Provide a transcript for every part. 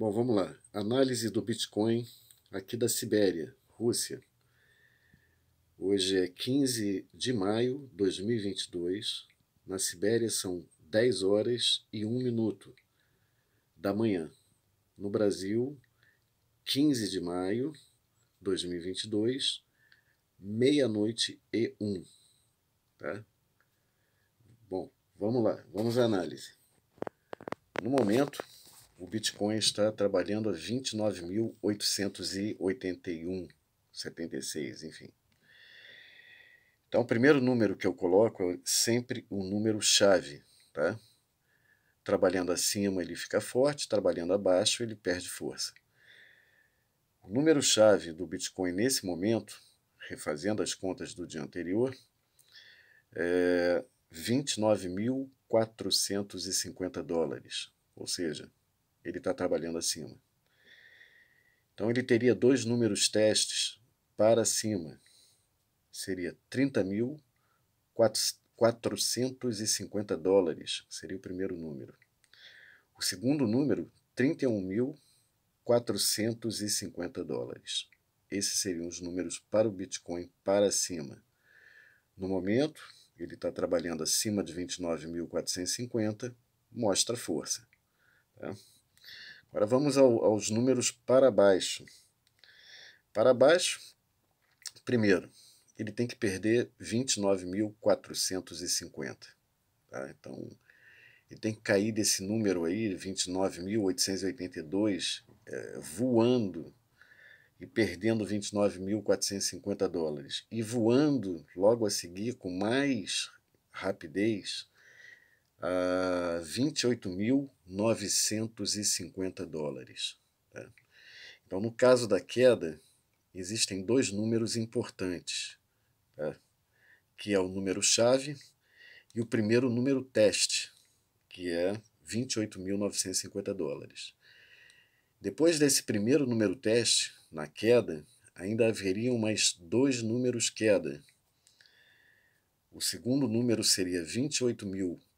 Bom, vamos lá. Análise do Bitcoin aqui da Sibéria, Rússia. Hoje é 15 de maio de 2022. Na Sibéria são 10 horas e 1 minuto da manhã. No Brasil, 15 de maio de 2022, meia-noite e 1. Tá? Bom, vamos lá, vamos à análise. No momento, o Bitcoin está trabalhando a 29.881,76, enfim. Então, o primeiro número que eu coloco é sempre o um número chave, tá? Trabalhando acima ele fica forte, trabalhando abaixo ele perde força. O número chave do Bitcoin nesse momento, refazendo as contas do dia anterior, é 29.450 dólares, ou seja, ele está trabalhando acima. Então ele teria dois números testes para cima. Seria 30.450 dólares, seria o primeiro número. O segundo número, 31.450 dólares. Esses seriam os números para o Bitcoin para cima. No momento, ele está trabalhando acima de 29.450, mostra força. Tá? Agora vamos ao, aos números para baixo. Para baixo, primeiro, ele tem que perder 29.450. Tá? Então, ele tem que cair desse número aí, 29.882, é, voando e perdendo 29.450 dólares. E voando logo a seguir com mais rapidez a 28.950 dólares. Tá? Então, no caso da queda, existem dois números importantes, tá? que é o número-chave e o primeiro número teste, que é 28.950 dólares. Depois desse primeiro número teste, na queda, ainda haveriam mais dois números queda. O segundo número seria 28.000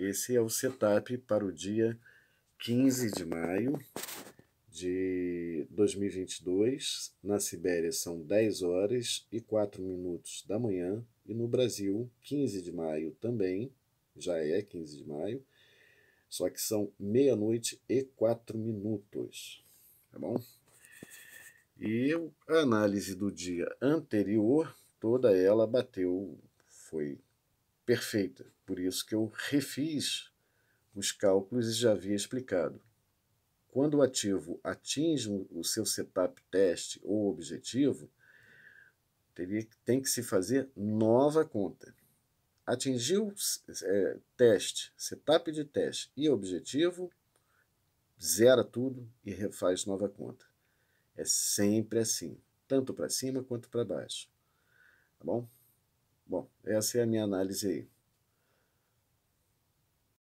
Esse é o setup para o dia 15 de maio de 2022. Na Sibéria são 10 horas e 4 minutos da manhã e no Brasil 15 de maio também, já é 15 de maio, só que são meia-noite e 4 minutos, tá bom? E a análise do dia anterior, toda ela bateu, foi perfeita. Por isso que eu refiz os cálculos e já havia explicado. Quando o ativo atinge o seu setup teste ou objetivo, teria, tem que se fazer nova conta. Atingiu é, teste, setup de teste e objetivo, zera tudo e refaz nova conta. É sempre assim, tanto para cima quanto para baixo. Tá bom? Bom, essa é a minha análise aí.